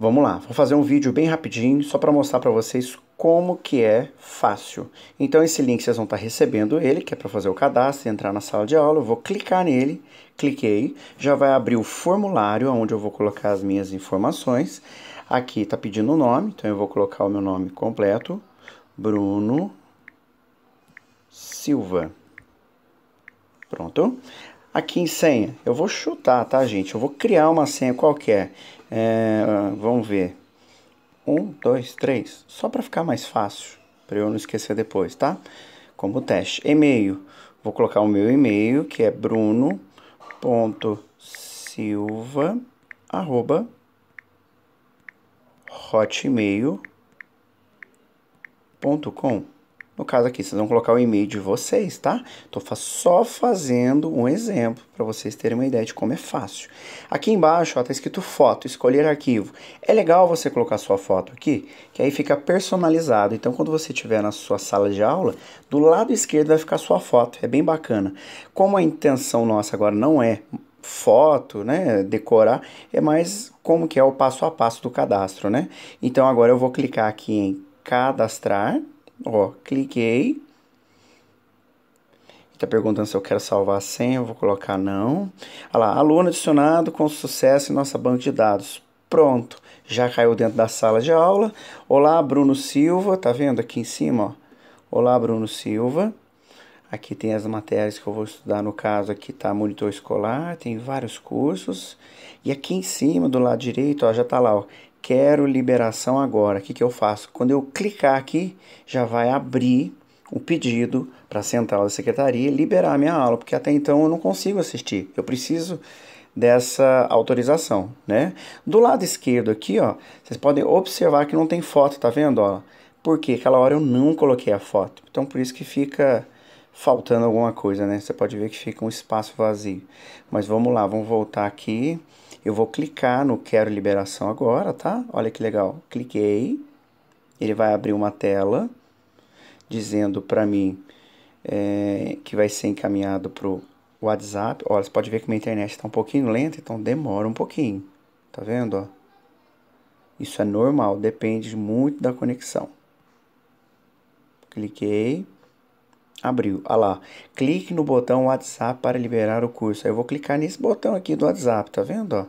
Vamos lá, vou fazer um vídeo bem rapidinho só para mostrar para vocês como que é fácil. Então esse link vocês vão estar tá recebendo ele, que é para fazer o cadastro e entrar na sala de aula. Eu vou clicar nele, cliquei, já vai abrir o formulário onde eu vou colocar as minhas informações. Aqui está pedindo o nome, então eu vou colocar o meu nome completo, Bruno Silva. Pronto. Aqui em senha, eu vou chutar, tá, gente? Eu vou criar uma senha qualquer. É, vamos ver. Um, dois, três. Só para ficar mais fácil, para eu não esquecer depois, tá? Como teste. E-mail. Vou colocar o meu e-mail, que é bruno.silva, hotmail.com no caso aqui, vocês vão colocar o e-mail de vocês, tá? Estou só fazendo um exemplo para vocês terem uma ideia de como é fácil. Aqui embaixo está escrito foto, escolher arquivo. É legal você colocar sua foto aqui, que aí fica personalizado. Então, quando você estiver na sua sala de aula, do lado esquerdo vai ficar sua foto. É bem bacana. Como a intenção nossa agora não é foto, né, decorar, é mais como que é o passo a passo do cadastro, né? Então, agora eu vou clicar aqui em cadastrar Ó, cliquei. Está perguntando se eu quero salvar a senha, eu vou colocar não. Olha lá, aluno adicionado com sucesso em nossa banca de dados. Pronto, já caiu dentro da sala de aula. Olá, Bruno Silva, tá vendo aqui em cima? Ó. Olá, Bruno Silva. Aqui tem as matérias que eu vou estudar, no caso aqui tá monitor escolar, tem vários cursos. E aqui em cima, do lado direito, ó, já tá lá, ó, quero liberação agora. O que, que eu faço? Quando eu clicar aqui, já vai abrir o pedido para a central da secretaria liberar a minha aula, porque até então eu não consigo assistir. Eu preciso dessa autorização, né? Do lado esquerdo aqui, ó, vocês podem observar que não tem foto, tá vendo, ó? Porque aquela hora eu não coloquei a foto. Então por isso que fica faltando alguma coisa, né? Você pode ver que fica um espaço vazio. Mas vamos lá, vamos voltar aqui. Eu vou clicar no quero liberação agora, tá? Olha que legal. Cliquei. Ele vai abrir uma tela dizendo para mim é, que vai ser encaminhado para o WhatsApp. Olha, você pode ver que minha internet está um pouquinho lenta, então demora um pouquinho. Tá vendo? Ó? Isso é normal, depende muito da conexão. Cliquei. Abriu. Olha ah lá. Clique no botão WhatsApp para liberar o curso. Aí eu vou clicar nesse botão aqui do WhatsApp, tá vendo? Ó?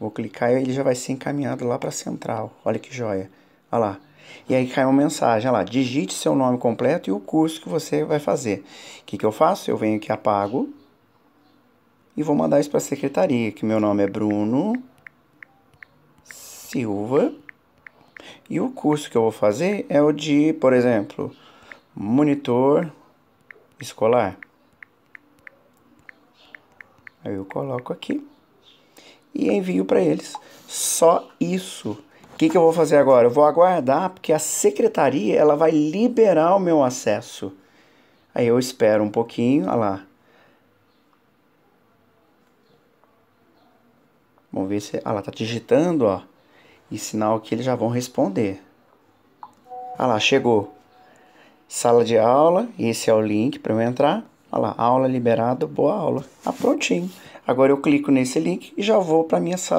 Vou clicar e ele já vai ser encaminhado lá para a central. Olha que joia. Olha ah lá. E aí cai uma mensagem olha ah lá. Digite seu nome completo e o curso que você vai fazer. O que, que eu faço? Eu venho aqui, apago. E vou mandar isso para a secretaria, que meu nome é Bruno Silva. E o curso que eu vou fazer é o de, por exemplo, monitor escolar. Aí eu coloco aqui e envio para eles. Só isso. O que, que, eu vou fazer agora? Eu vou aguardar porque a secretaria ela vai liberar o meu acesso. Aí eu espero um pouquinho, olha lá. Vamos ver se ela tá digitando, ó. E sinal que eles já vão responder. Ah lá, chegou sala de aula, esse é o link para eu entrar. Olha lá, aula liberada, boa aula. Ah, prontinho. Agora eu clico nesse link e já vou para minha sala.